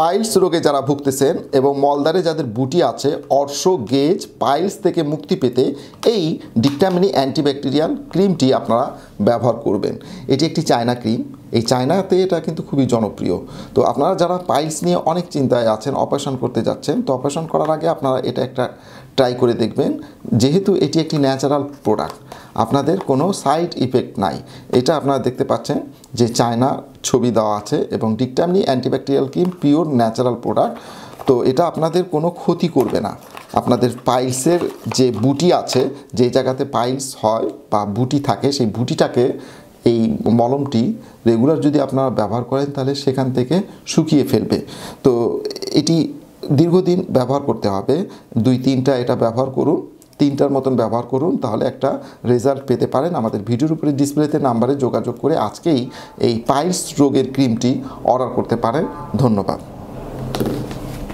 piles রোগে যারা ভুগতেছেন এবং মলদারে যাদের বুটি আছে অর্শ গেজ পাইলস থেকে মুক্তি পেতে এই ডিকটামিনি অ্যান্টিব্যাকটেরিয়াল ক্রিমটি আপনারা ব্যবহার করবেন এটি একটি চায়না ক্রিম এই চায়নাতে এটা কিন্তু খুবই জনপ্রিয় তো আপনারা যারা পাইলস নিয়ে অনেক চিন্তায় আছেন অপারেশন করতে যাচ্ছেন তো অপারেশন করার আগে আপনারা এটা একটা ট্রাই করে দেখবেন যেহেতু এটি একটি ন্যাচারাল প্রোডাক্ট আপনাদের কোনো সাইড ইফেক্ট নাই এটা আপনারা দেখতে পাচ্ছেন যে চায়না ছবি দেওয়া আছে এবং ডিকটামনি antibacterial cream pure natural product তো এটা আপনাদের কোনো ক্ষতি করবে না আপনাদের পাইলসের যে বুটি আছে যে জায়গাতে পাইলস হয় বা বুটি থাকে সেই বুটিটাকে এই মলমটি রেগুলার যদি আপনারা ব্যবহার করেন তাহলে সেখান থেকে শুকিয়ে ফেলবে তো এটি দীর্ঘদিন ব্যবহার করতে হবে দুই তিনটা এটা ব্যবহার করুন তিনটার মতন ব্যবহার করুন তাহলে একটা রেজাল্ট পেতে পারেন আমাদের ভিডিওর উপরে ডিসপ্লেতে নাম্বারে যোগাযোগ করে আজকেই এই পাইলস রোগের ক্রিমটি অর্ডার করতে পারেন ধন্যবাদ